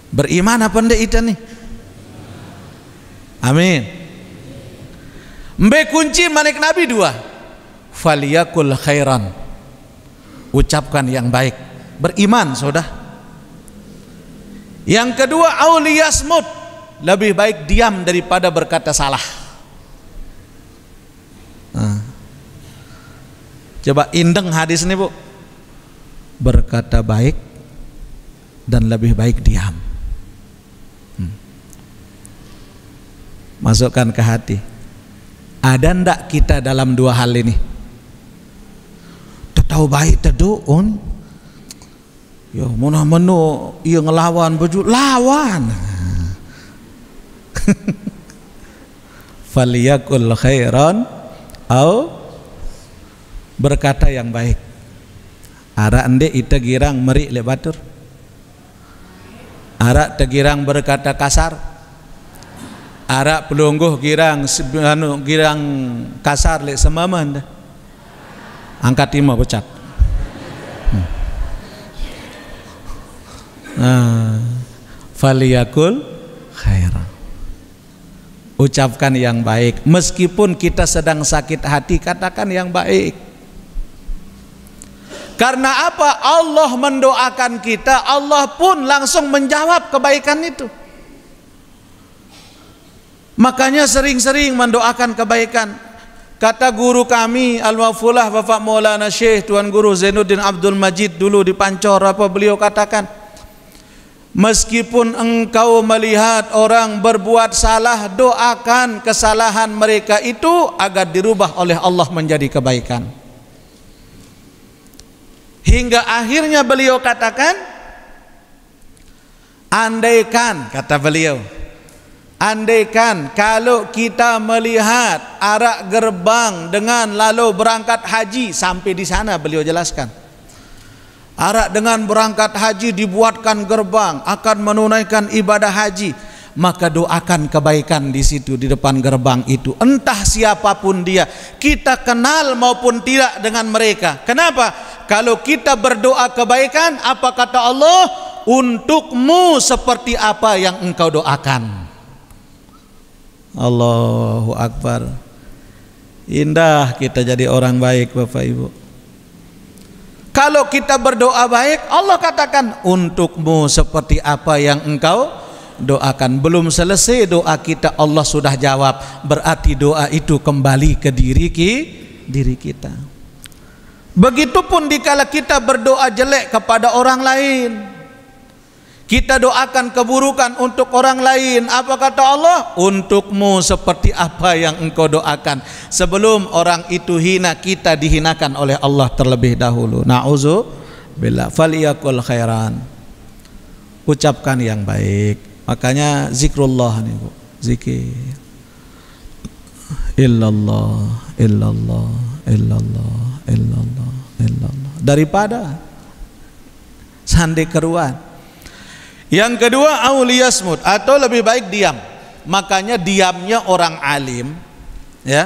Speaker 1: Beriman apa ndak ita nih? Amin. Mbe kunci manik Nabi dua. Faliyakul khairan. Ucapkan yang baik. Beriman sudah. Yang kedua auliyasmud. Lebih baik diam daripada berkata salah. Nah. Coba indeng hadis ini bu. Berkata baik dan lebih baik diam. masukkan ke hati ada ndak kita dalam dua hal ini tahu baik teduun ya mana menu iya ngelawan baju lawan faliyakul khairan au berkata yang baik arak ende ita girang meri lebatur arak tegirang berkata kasar arak pelungguh girang anu girang kasar lek semaman dah angkat ima pecat nah, faliyakul khairan ucapkan yang baik meskipun kita sedang sakit hati katakan yang baik karena apa Allah mendoakan kita Allah pun langsung menjawab kebaikan itu Makanya sering-sering mendoakan kebaikan. Kata guru kami Al-Wafulah Bapak Maulana Syekh Tuan Guru Zainuddin Abdul Majid dulu di Pancor apa beliau katakan Meskipun engkau melihat orang berbuat salah, doakan kesalahan mereka itu agar dirubah oleh Allah menjadi kebaikan. Hingga akhirnya beliau katakan, andaikan kata beliau, Andaikan kalau kita melihat arak gerbang dengan lalu berangkat haji sampai di sana beliau jelaskan. Arak dengan berangkat haji dibuatkan gerbang akan menunaikan ibadah haji maka doakan kebaikan di situ di depan gerbang itu entah siapapun dia kita kenal maupun tidak dengan mereka kenapa kalau kita berdoa kebaikan apa kata Allah untukmu seperti apa yang engkau doakan Allahu Akbar Indah kita jadi orang baik Bapak Ibu Kalau kita berdoa baik Allah katakan untukmu seperti apa yang engkau doakan Belum selesai doa kita Allah sudah jawab Berarti doa itu kembali ke diri, ki, diri kita Begitupun dikala kita berdoa jelek kepada orang lain kita doakan keburukan untuk orang lain. Apa kata Allah? Untukmu seperti apa yang engkau doakan. Sebelum orang itu hina, kita dihinakan oleh Allah terlebih dahulu. Na'udzu billah. Faliyakul khairan. Ucapkan yang baik. Makanya zikrullah nih, Bu. Zikir.
Speaker 2: Illallah, illallah,
Speaker 1: illallah, illallah, illallah. Daripada sandi keruan yang kedua awliyasmud atau lebih baik diam. Makanya diamnya orang alim ya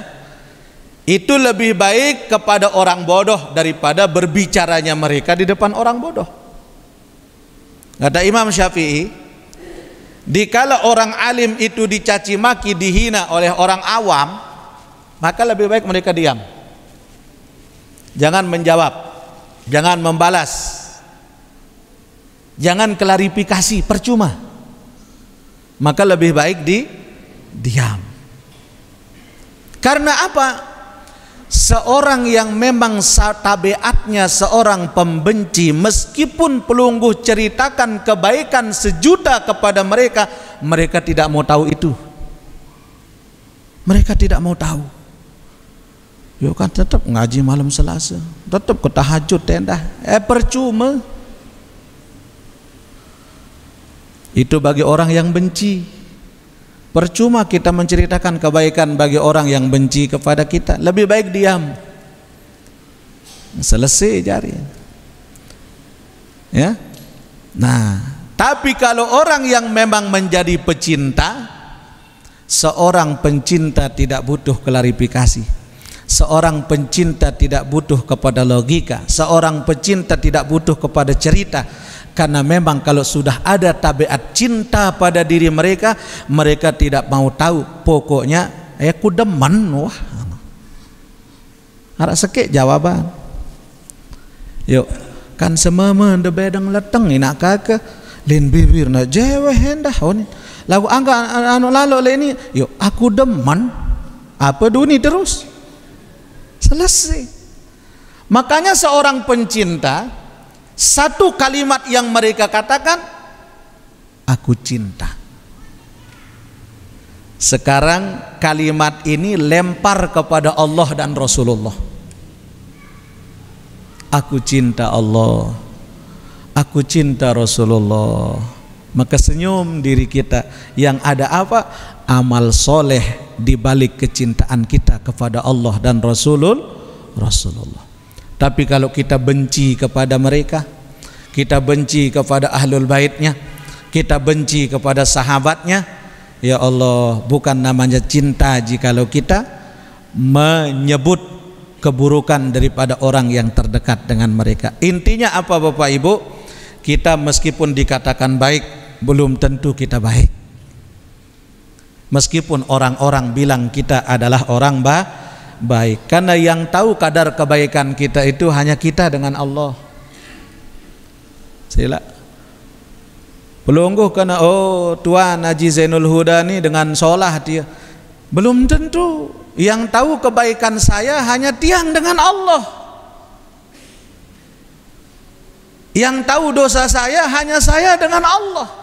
Speaker 1: itu lebih baik kepada orang bodoh daripada berbicaranya mereka di depan orang bodoh. Kata Imam Syafi'i, dikala orang alim itu dicaci maki, dihina oleh orang awam, maka lebih baik mereka diam. Jangan menjawab, jangan membalas jangan klarifikasi percuma maka lebih baik di diam karena apa seorang yang memang tabiatnya seorang pembenci meskipun pelungguh ceritakan kebaikan sejuta kepada mereka mereka tidak mau tahu itu mereka tidak mau tahu Yo kan tetap ngaji malam selasa tetap ketahajud tenda eh percuma Itu bagi orang yang benci. Percuma kita menceritakan kebaikan bagi orang yang benci kepada kita. Lebih baik diam. Selesai jari. Ya. Nah, tapi kalau orang yang memang menjadi pecinta, seorang pencinta tidak butuh klarifikasi. Seorang pencinta tidak butuh kepada logika Seorang pencinta tidak butuh kepada cerita karena memang kalau sudah ada tabiat cinta pada diri mereka, mereka tidak mau tahu. Pokoknya eh ku demen wah. Harap sekik jawaban. Yuk, kan semama de bedang leteng nak kakak lin bibir na jewe hendah on. Lagu angka anu lalu ini, yuk aku demen apa duni terus. Selesai. Makanya seorang pencinta satu kalimat yang mereka katakan, aku cinta. Sekarang kalimat ini lempar kepada Allah dan Rasulullah. Aku cinta Allah. Aku cinta Rasulullah. Maka senyum diri kita yang ada apa? Amal soleh dibalik kecintaan kita kepada Allah dan Rasulul Rasulullah. Tapi kalau kita benci kepada mereka, kita benci kepada ahlul baitnya, kita benci kepada sahabatnya, ya Allah, bukan namanya cinta jikalau kita menyebut keburukan daripada orang yang terdekat dengan mereka. Intinya apa Bapak Ibu? Kita meskipun dikatakan baik, belum tentu kita baik. Meskipun orang-orang bilang kita adalah orang baik, baik karena yang tahu kadar kebaikan kita itu hanya kita dengan Allah sila pelungguh karena oh Tuan Haji Zainul Huda nih dengan sholat dia belum tentu yang tahu kebaikan saya hanya tiang dengan Allah yang tahu dosa saya hanya saya dengan Allah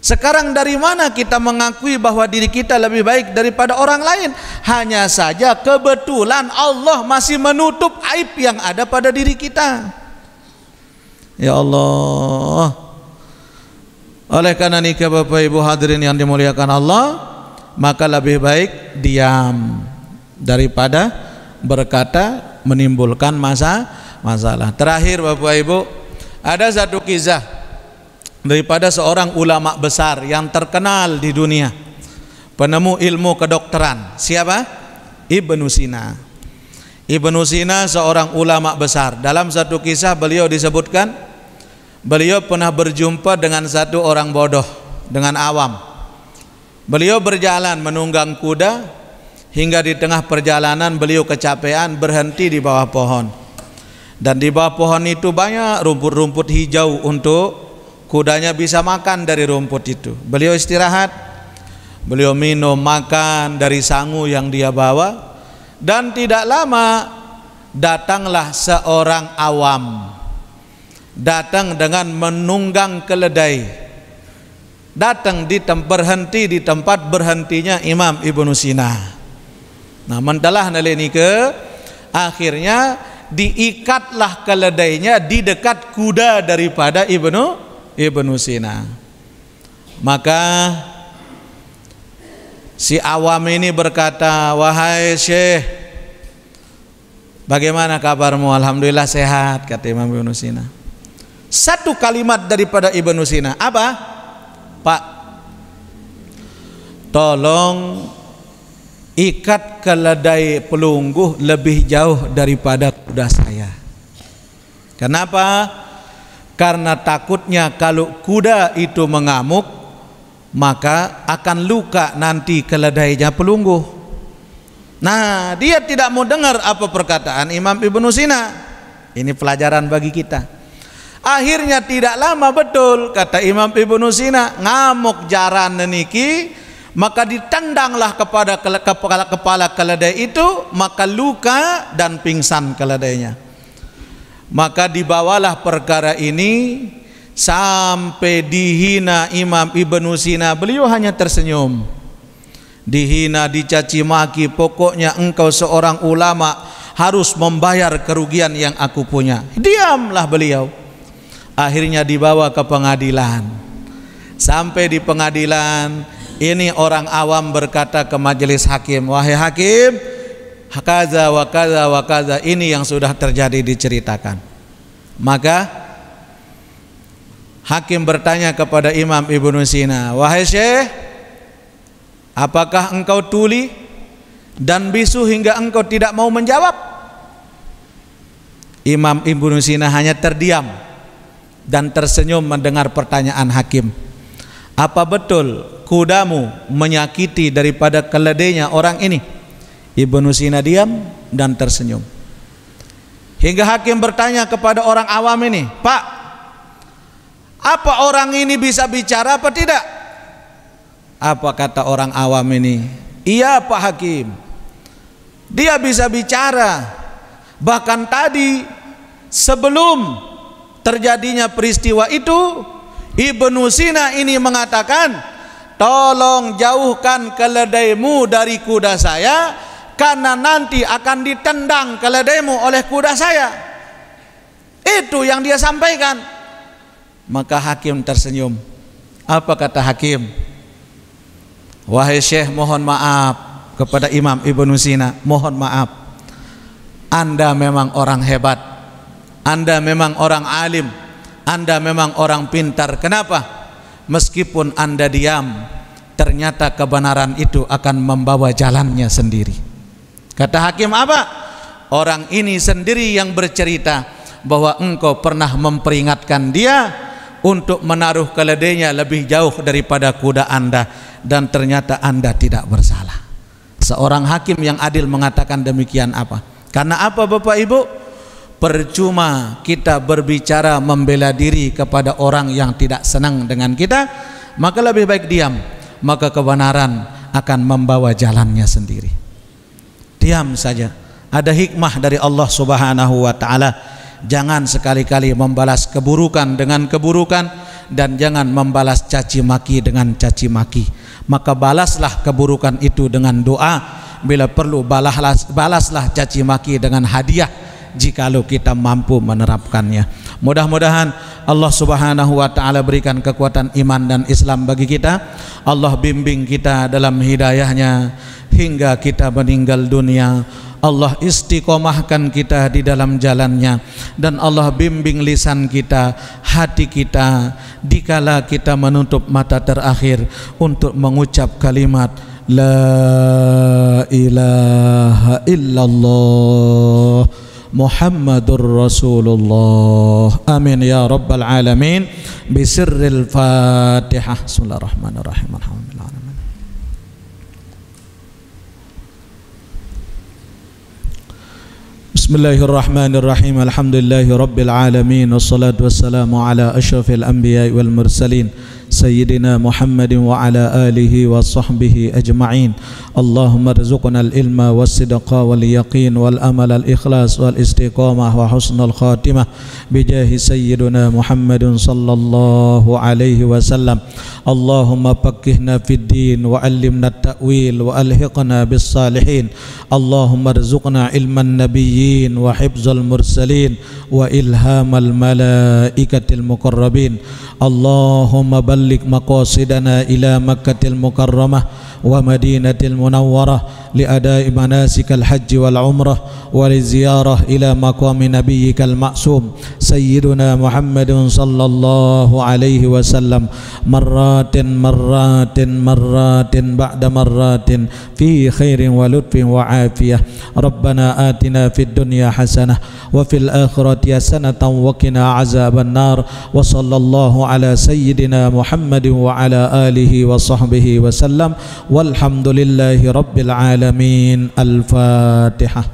Speaker 1: sekarang dari mana kita mengakui bahwa diri kita lebih baik daripada orang lain? Hanya saja kebetulan Allah masih menutup aib yang ada pada diri kita. Ya Allah. Oleh karena nikah Bapak Ibu hadirin yang dimuliakan Allah, maka lebih baik diam daripada berkata menimbulkan masa masalah. Terakhir Bapak Ibu, ada satu kisah daripada seorang ulama besar yang terkenal di dunia penemu ilmu kedokteran siapa? Ibnu Sina Ibnu Sina seorang ulama besar dalam satu kisah beliau disebutkan beliau pernah berjumpa dengan satu orang bodoh dengan awam beliau berjalan menunggang kuda hingga di tengah perjalanan beliau kecapean berhenti di bawah pohon dan di bawah pohon itu banyak rumput-rumput hijau untuk Kudanya bisa makan dari rumput itu. Beliau istirahat, beliau minum, makan dari sangu yang dia bawa. Dan tidak lama datanglah seorang awam. Datang dengan menunggang keledai. Datang di tempat berhenti di tempat berhentinya Imam Ibnu Sina. Nah, mentalah ke, akhirnya diikatlah keledainya di dekat kuda daripada Ibnu Ibnu Sina. Maka si awam ini berkata, "Wahai Syekh, bagaimana kabarmu? Alhamdulillah sehat," kata Imam Ibnu Sina. Satu kalimat daripada Ibnu Sina, apa? Pak, tolong ikat keledai pelungguh lebih jauh daripada kuda saya. Kenapa? karena takutnya kalau kuda itu mengamuk maka akan luka nanti keledainya pelunggu nah dia tidak mau dengar apa perkataan Imam Ibnu Sina ini pelajaran bagi kita akhirnya tidak lama betul kata Imam Ibnu Sina ngamuk jaran neniki maka ditendanglah kepada kepala, kepala keledai itu maka luka dan pingsan keledainya maka dibawalah perkara ini sampai dihina Imam Ibnu Sina beliau hanya tersenyum dihina dicaci maki pokoknya engkau seorang ulama harus membayar kerugian yang aku punya diamlah beliau akhirnya dibawa ke pengadilan sampai di pengadilan ini orang awam berkata ke majelis hakim wahai hakim Hakaza Wakaza, Wakaza ini yang sudah terjadi diceritakan. Maka hakim bertanya kepada Imam Ibnu Sina, "Wahai Syekh, apakah engkau tuli dan bisu hingga engkau tidak mau menjawab?" Imam Ibnu Sina hanya terdiam dan tersenyum mendengar pertanyaan hakim. Apa betul kudamu menyakiti daripada keledainya orang ini? Ibnu Sina diam dan tersenyum. Hingga hakim bertanya kepada orang awam ini, "Pak, apa orang ini bisa bicara apa tidak?" Apa kata orang awam ini? "Iya, Pak Hakim. Dia bisa bicara. Bahkan tadi sebelum terjadinya peristiwa itu, Ibnu Sina ini mengatakan, "Tolong jauhkan keledaimu dari kuda saya." karena nanti akan ditendang keledaimu oleh kuda saya. Itu yang dia sampaikan. Maka hakim tersenyum. Apa kata hakim? Wahai Syekh, mohon maaf kepada Imam Ibnu Sina, mohon maaf. Anda memang orang hebat. Anda memang orang alim. Anda memang orang pintar. Kenapa? Meskipun Anda diam, ternyata kebenaran itu akan membawa jalannya sendiri. Kata hakim apa? Orang ini sendiri yang bercerita bahwa engkau pernah memperingatkan dia untuk menaruh keledainya lebih jauh daripada kuda Anda dan ternyata Anda tidak bersalah. Seorang hakim yang adil mengatakan demikian apa? Karena apa Bapak Ibu? Percuma kita berbicara membela diri kepada orang yang tidak senang dengan kita, maka lebih baik diam, maka kebenaran akan membawa jalannya sendiri diam saja. Ada hikmah dari Allah Subhanahu wa taala. Jangan sekali-kali membalas keburukan dengan keburukan dan jangan membalas caci maki dengan caci maki. Maka balaslah keburukan itu dengan doa. Bila perlu balaslah balaslah caci maki dengan hadiah jikalau kita mampu menerapkannya. Mudah-mudahan Allah Subhanahu wa taala berikan kekuatan iman dan Islam bagi kita. Allah bimbing kita dalam hidayahnya hingga kita meninggal dunia. Allah istiqomahkan kita di dalam jalannya dan Allah bimbing lisan kita, hati kita dikala kita menutup mata terakhir untuk mengucap kalimat La ilaha illallah محمد رسول الله آمين يا رب العالمين بسر الفاتحة بسم الله الرحمن الرحيم الحمد لله العالمين بسم الله الرحمن الرحيم الحمد لله رب العالمين والصلاة والسلام على أشرف الأنبياء والمرسلين سيدنا محمد وعلى آله وصحبه أجمعين اللهم ارزقنا العلم والصدق واليقين والأمل الإخلاص والاستقامة وحسن الخاتمة بجاه سيدنا محمد صلى الله عليه وسلم اللهم فقهنا في الدين وعلمنا التأويل وألحقنا بالصالحين اللهم ارزقنا علم النبيين وحفظ المرسلين وإلهام الملائكة المقربين اللهم بلغ balik maqasidana ila makkatil mukarramah ومدينة المنورة لأداء مناسك الحج والعمرة ولزيارة إلى مقام نبيك المعصوم سيدنا محمد صلى الله عليه وسلم مرات مرات مرات بعد مرات في خير ولطف وعافية ربنا آتنا في الدنيا حسنة وفي الآخرة حسنة وقنا عذاب النار وصلى الله على سيدنا محمد وعلى آله وصحبه وسلم walhamdulillahi rabbil alamin al-fatihah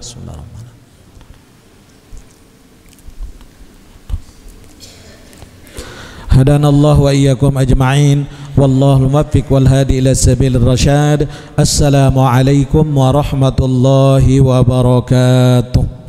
Speaker 1: هدانا الله وإياكم أجمعين والله الموفق والهادي إلى سبيل الرشاد السلام عليكم ورحمة الله وبركاته